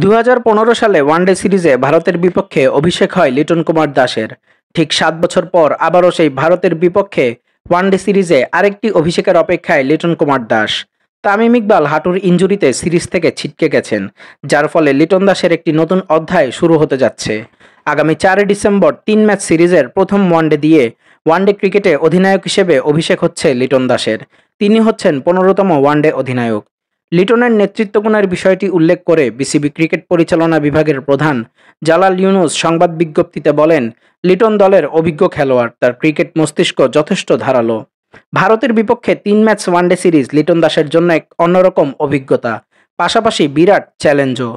দু সালে ওয়ানডে সিরিজে ভারতের বিপক্ষে অভিষেক হয় লিটন কুমার দাসের ঠিক সাত বছর পর আবারও সেই ভারতের বিপক্ষে ওয়ানডে সিরিজে আরেকটি অভিষেকের অপেক্ষায় লিটন কুমার দাস তামিম ইকবাল হাঁটুর ইঞ্জুরিতে সিরিজ থেকে ছিটকে গেছেন যার ফলে লিটন দাসের একটি নতুন অধ্যায় শুরু হতে যাচ্ছে আগামী চারই ডিসেম্বর তিন ম্যাচ সিরিজের প্রথম ওয়ানডে দিয়ে ওয়ানডে ক্রিকেটে অধিনায়ক হিসেবে অভিষেক হচ্ছে লিটন দাসের তিনি হচ্ছেন পনেরোতম ওয়ানডে অধিনায়ক লিটনের গুণের বিষয়টি উল্লেখ করে বিসিবি ক্রিকেট পরিচালনা বিভাগের প্রধান জালাল ইউনুস সংবাদ বিজ্ঞপ্তিতে বলেন লিটন দলের অভিজ্ঞ খেলোয়াড় তার ক্রিকেট মস্তিষ্ক যথেষ্ট ধারালো ভারতের বিপক্ষে তিন ম্যাচ ওয়ানডে সিরিজ লিটন দাসের জন্য এক অন্যরকম অভিজ্ঞতা পাশাপাশি বিরাট চ্যালেঞ্জও